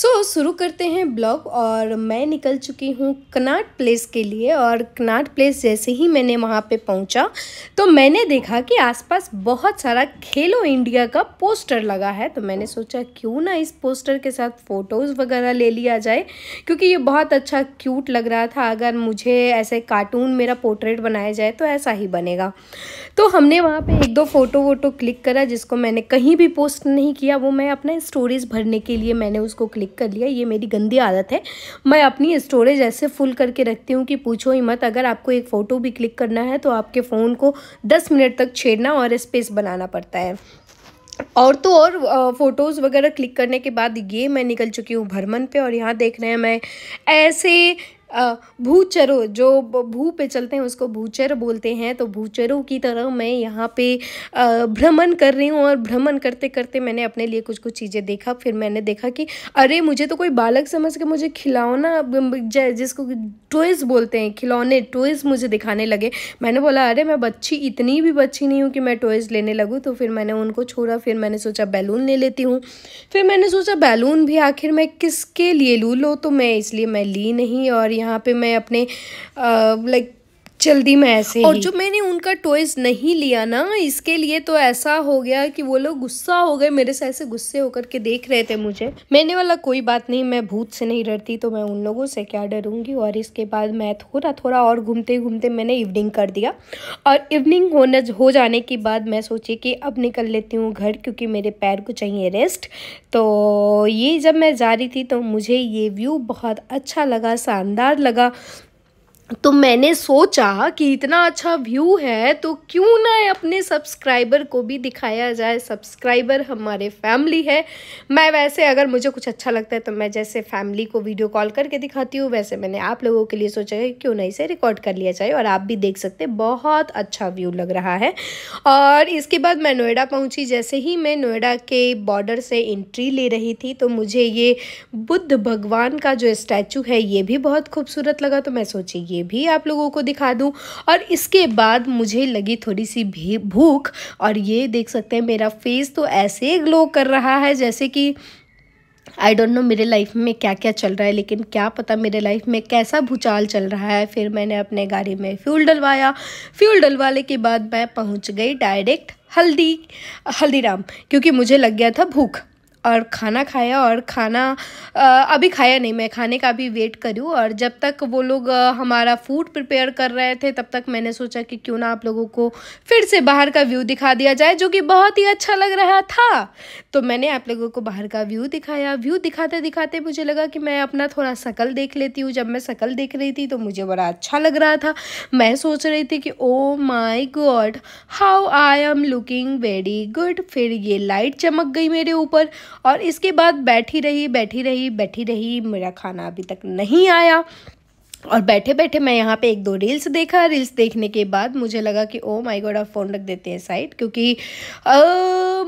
सो so, शुरू करते हैं ब्लॉग और मैं निकल चुकी हूँ कनाट प्लेस के लिए और कनाट प्लेस जैसे ही मैंने वहाँ पे पहुँचा तो मैंने देखा कि आसपास बहुत सारा खेलो इंडिया का पोस्टर लगा है तो मैंने सोचा क्यों ना इस पोस्टर के साथ फ़ोटोज़ वगैरह ले लिया जाए क्योंकि ये बहुत अच्छा क्यूट लग रहा था अगर मुझे ऐसे कार्टून मेरा पोर्ट्रेट बनाया जाए तो ऐसा ही बनेगा तो हमने वहाँ पर एक दो फ़ोटो वोटो क्लिक करा जिसको मैंने कहीं भी पोस्ट नहीं किया वो मैं अपने स्टोरीज़ भरने के लिए मैंने उसको क्लिक ब्रेक कर लिया ये मेरी गंदी आदत है मैं अपनी स्टोरेज ऐसे फुल करके रखती हूँ कि पूछो ही मत अगर आपको एक फ़ोटो भी क्लिक करना है तो आपके फ़ोन को दस मिनट तक छेड़ना और स्पेस बनाना पड़ता है और तो और फ़ोटोज़ वगैरह क्लिक करने के बाद ये मैं निकल चुकी हूँ भरमन पे और यहाँ देख रहे हैं मैं ऐसे भूचरों जो भू पे चलते हैं उसको भूचर बोलते हैं तो भूचरों की तरह मैं यहाँ पे भ्रमण कर रही हूँ और भ्रमण करते करते मैंने अपने लिए कुछ कुछ चीज़ें देखा फिर मैंने देखा कि अरे मुझे तो कोई बालक समझ के मुझे खिलौना जिसको टॉयज़ बोलते हैं खिलौने टॉयज़ मुझे दिखाने लगे मैंने बोला अरे मैं बच्ची इतनी भी बच्ची नहीं हूँ कि मैं टॉयज़ लेने लगूँ तो फिर मैंने उनको छोड़ा फिर मैंने सोचा बैलून ले लेती हूँ फिर मैंने सोचा बैलून भी आखिर मैं किसके लिए लूँ लो तो मैं इसलिए मैं ली नहीं और यहाँ पे मैं अपने लाइक जल्दी में ऐसे और जो मैंने उनका टॉयज नहीं लिया ना इसके लिए तो ऐसा हो गया कि वो लोग गुस्सा हो गए मेरे से ऐसे गुस्से होकर के देख रहे थे मुझे मैंने वाला कोई बात नहीं मैं भूत से नहीं डरती तो मैं उन लोगों से क्या डरूंगी और इसके बाद मैं थोड़ा थोड़ा और घूमते घूमते मैंने इवनिंग कर दिया और इवनिंग होने हो जाने के बाद मैं सोची कि अब निकल लेती हूँ घर क्योंकि मेरे पैर को चाहिए रेस्ट तो ये जब मैं जा रही थी तो मुझे ये व्यू बहुत अच्छा लगा शानदार लगा तो मैंने सोचा कि इतना अच्छा व्यू है तो क्यों ना अपने सब्सक्राइबर को भी दिखाया जाए सब्सक्राइबर हमारे फैमिली है मैं वैसे अगर मुझे कुछ अच्छा लगता है तो मैं जैसे फैमिली को वीडियो कॉल करके दिखाती हूँ वैसे मैंने आप लोगों के लिए सोचा है क्यों नहीं इसे रिकॉर्ड कर लिया जाए और आप भी देख सकते बहुत अच्छा व्यू लग रहा है और इसके बाद मैं नोएडा पहुँची जैसे ही मैं नोएडा के बॉर्डर से एंट्री ले रही थी तो मुझे ये बुद्ध भगवान का जो स्टैचू है ये भी बहुत खूबसूरत लगा तो मैं सोची ये भी आप लोगों को दिखा दूँ और इसके बाद मुझे लगी थोड़ी सी भूख और ये देख सकते हैं मेरा फेस तो ऐसे ग्लो कर रहा है जैसे कि आई डोंट नो मेरे लाइफ में क्या क्या चल रहा है लेकिन क्या पता मेरे लाइफ में कैसा भूचाल चल रहा है फिर मैंने अपने गाड़ी में फ्यूल डलवाया फ्यूल डलवाने के बाद मैं पहुंच गई डायरेक्ट हल्दी हल्दीराम क्योंकि मुझे लग गया था भूख और खाना खाया और खाना अभी खाया नहीं मैं खाने का भी वेट करूँ और जब तक वो लोग हमारा फूड प्रिपेयर कर रहे थे तब तक मैंने सोचा कि क्यों ना आप लोगों को फिर से बाहर का व्यू दिखा दिया जाए जो कि बहुत ही अच्छा लग रहा था तो मैंने आप लोगों को बाहर का व्यू दिखाया व्यू दिखाते दिखाते मुझे लगा कि मैं अपना थोड़ा शकल देख लेती हूँ जब मैं शकल देख रही थी तो मुझे बड़ा अच्छा लग रहा था मैं सोच रही थी कि oh my god how I am looking very good फिर ये लाइट चमक गई मेरे ऊपर और इसके बाद बैठी रही बैठी रही बैठी रही मेरा खाना अभी तक नहीं आया और बैठे बैठे मैं यहाँ पे एक दो रील्स देखा रील्स देखने के बाद मुझे लगा कि ओ माय गॉड आप फ़ोन रख देते हैं साइड क्योंकि आ,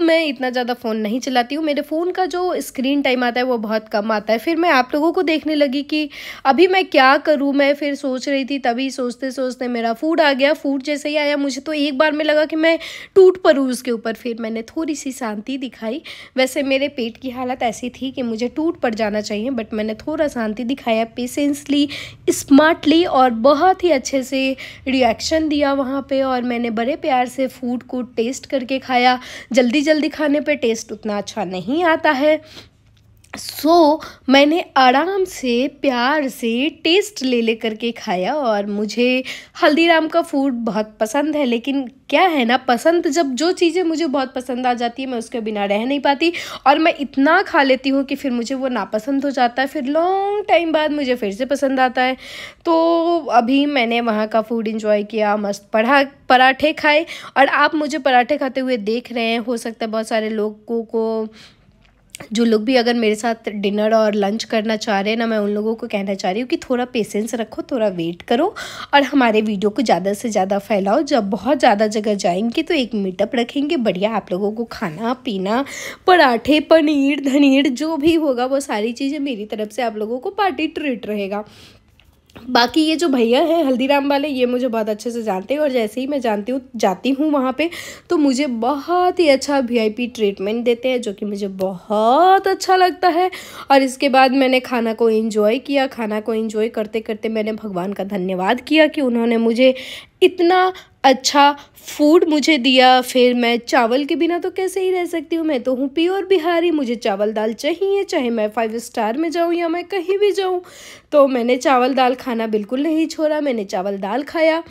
मैं इतना ज़्यादा फ़ोन नहीं चलाती हूँ मेरे फ़ोन का जो स्क्रीन टाइम आता है वो बहुत कम आता है फिर मैं आप लोगों को देखने लगी कि अभी मैं क्या करूँ मैं फिर सोच रही थी तभी सोचते सोचते मेरा फूड आ गया फूड जैसे ही आया मुझे तो एक बार में लगा कि मैं टूट पड़ूँ उसके ऊपर फिर मैंने थोड़ी सी शांति दिखाई वैसे मेरे पेट की हालत ऐसी थी कि मुझे टूट पर जाना चाहिए बट मैंने थोड़ा शांति दिखाया पेशेंसली इस स्मार्टली और बहुत ही अच्छे से रिएक्शन दिया वहाँ पे और मैंने बड़े प्यार से फूड को टेस्ट करके खाया जल्दी जल्दी खाने पे टेस्ट उतना अच्छा नहीं आता है सो so, मैंने आराम से प्यार से टेस्ट ले ले करके खाया और मुझे हल्दीराम का फूड बहुत पसंद है लेकिन क्या है ना पसंद जब जो चीज़ें मुझे बहुत पसंद आ जाती है मैं उसके बिना रह नहीं पाती और मैं इतना खा लेती हूँ कि फिर मुझे वो नापसंद हो जाता है फिर लॉन्ग टाइम बाद मुझे फिर से पसंद आता है तो अभी मैंने वहाँ का फूड इंजॉय किया मस्त पढ़ा पराठे खाए और आप मुझे पराठे खाते हुए देख रहे हैं हो सकता है बहुत सारे लोगों को जो लोग भी अगर मेरे साथ डिनर और लंच करना चाह रहे हैं ना मैं उन लोगों को कहना चाह रही हूँ कि थोड़ा पेशेंस रखो थोड़ा वेट करो और हमारे वीडियो को ज़्यादा से ज़्यादा फैलाओ जब बहुत ज़्यादा जगह जाएंगे तो एक मीटअप रखेंगे बढ़िया आप लोगों को खाना पीना पराठे पनीर धनीर जो भी होगा वो सारी चीज़ें मेरी तरफ से आप लोगों को पार्टी ट्रीट रहेगा बाकी ये जो भैया हैं हल्दीराम वाले ये मुझे बहुत अच्छे से जानते हैं और जैसे ही मैं जानती हूँ जाती हूँ वहाँ पे तो मुझे बहुत ही अच्छा वीआईपी ट्रीटमेंट देते हैं जो कि मुझे बहुत अच्छा लगता है और इसके बाद मैंने खाना को एंजॉय किया खाना को एंजॉय करते करते मैंने भगवान का धन्यवाद किया कि उन्होंने मुझे इतना अच्छा फूड मुझे दिया फिर मैं चावल के बिना तो कैसे ही रह सकती हूँ मैं तो हूँ प्योर बिहारी मुझे चावल दाल चाहिए चाहे मैं फाइव स्टार में जाऊँ या मैं कहीं भी जाऊँ तो मैंने चावल दाल खाना बिल्कुल नहीं छोड़ा मैंने चावल दाल खाया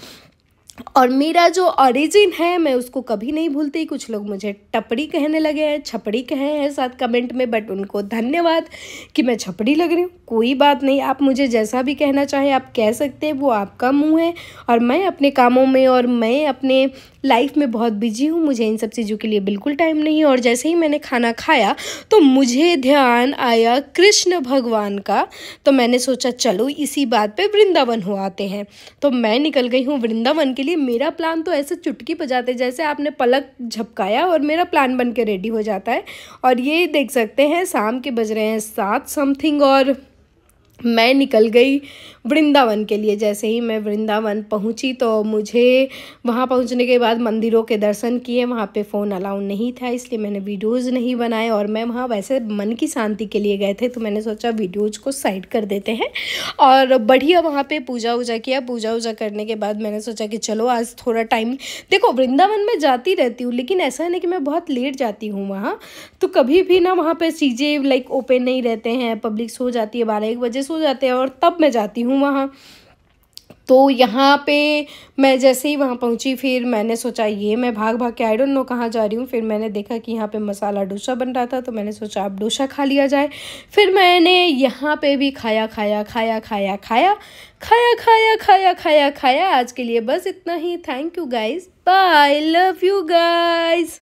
और मेरा जो ऑरिजिन है मैं उसको कभी नहीं भूलती कुछ लोग मुझे टपड़ी कहने लगे हैं छपड़ी कहे हैं साथ कमेंट में बट उनको धन्यवाद कि मैं छपड़ी लग रही हूँ कोई बात नहीं आप मुझे जैसा भी कहना चाहें आप कह सकते हैं वो आपका मुंह है और मैं अपने कामों में और मैं अपने लाइफ में बहुत बिजी हूँ मुझे इन सब चीज़ों के लिए बिल्कुल टाइम नहीं और जैसे ही मैंने खाना खाया तो मुझे ध्यान आया कृष्ण भगवान का तो मैंने सोचा चलो इसी बात पे वृंदावन हो आते हैं तो मैं निकल गई हूँ वृंदावन के लिए मेरा प्लान तो ऐसे चुटकी बजाते जैसे आपने पलक झपकाया और मेरा प्लान बन के रेडी हो जाता है और ये देख सकते हैं शाम के बज रहे हैं सात समथिंग और मैं निकल गई वृंदावन के लिए जैसे ही मैं वृंदावन पहुंची तो मुझे वहां पहुंचने के बाद मंदिरों के दर्शन किए वहां पे फ़ोन अलाउ नहीं था इसलिए मैंने वीडियोस नहीं बनाए और मैं वहां वैसे मन की शांति के लिए गए थे तो मैंने सोचा वीडियोज को साइड कर देते हैं और बढ़िया वहाँ पर पूजा वूजा किया पूजा वूजा करने के बाद मैंने सोचा कि चलो आज थोड़ा टाइम देखो वृंदावन में जाती रहती हूँ लेकिन ऐसा नहीं कि मैं बहुत लेट जाती हूँ वहाँ तो कभी भी ना वहाँ पर चीज़ें लाइक ओपन नहीं रहते हैं पब्लिक सो जाती है बारह एक बजे हो जाते हैं और तब मैं जाती हूँ वहाँ तो यहाँ पे मैं जैसे ही वहाँ पहुँची फिर मैंने सोचा ये मैं भाग भाग के आई डोंट नो कहाँ जा रही हूँ फिर मैंने देखा कि यहाँ पे मसाला डोसा बन रहा था तो मैंने सोचा अब डोसा खा लिया जाए फिर मैंने यहाँ पे भी खाया खाया खाया खाया खाया खाया खाया खाया खाया खाया आज के लिए बस इतना ही thank you guys bye love you guys